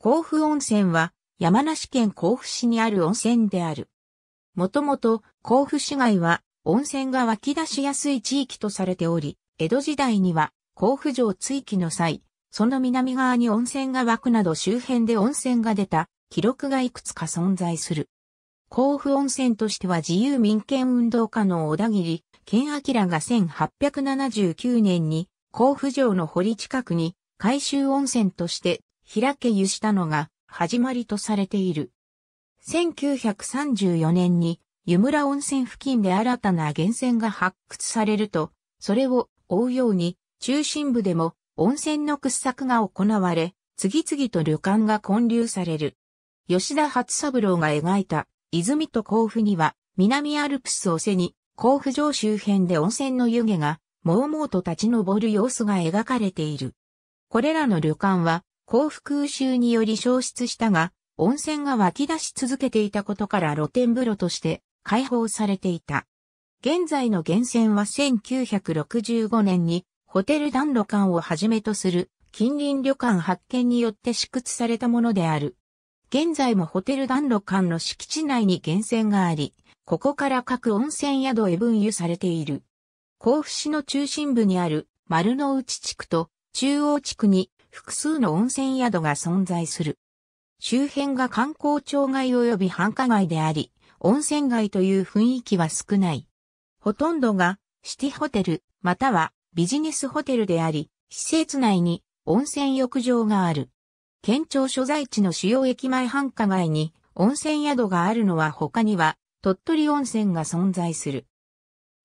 甲府温泉は山梨県甲府市にある温泉である。もともと甲府市街は温泉が湧き出しやすい地域とされており、江戸時代には甲府城追記の際、その南側に温泉が湧くなど周辺で温泉が出た記録がいくつか存在する。甲府温泉としては自由民権運動家の小田切、健明が1879年に甲府城の堀近くに改修温泉として開け湯したのが始まりとされている。1934年に湯村温泉付近で新たな源泉が発掘されると、それを追うように中心部でも温泉の掘削が行われ、次々と旅館が建立される。吉田初三郎が描いた泉と甲府には南アルプスを背に甲府城周辺で温泉の湯気がもうもうと立ち上る様子が描かれている。これらの旅館は幸福空襲により消失したが、温泉が湧き出し続けていたことから露天風呂として開放されていた。現在の源泉は1965年にホテル暖炉館をはじめとする近隣旅館発見によって試屈されたものである。現在もホテル暖炉館の敷地内に源泉があり、ここから各温泉宿へ分輸されている。甲府市の中心部にある丸の内地区と中央地区に複数の温泉宿が存在する。周辺が観光町街及び繁華街であり、温泉街という雰囲気は少ない。ほとんどがシティホテル、またはビジネスホテルであり、施設内に温泉浴場がある。県庁所在地の主要駅前繁華街に温泉宿があるのは他には鳥取温泉が存在する。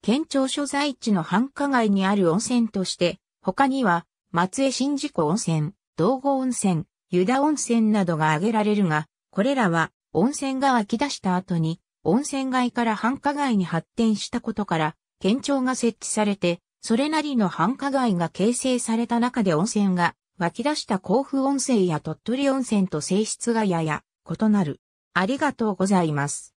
県庁所在地の繁華街にある温泉として、他には松江新宿温泉、道後温泉、湯田温泉などが挙げられるが、これらは温泉が湧き出した後に温泉街から繁華街に発展したことから、県庁が設置されて、それなりの繁華街が形成された中で温泉が湧き出した甲府温泉や鳥取温泉と性質がやや異なる。ありがとうございます。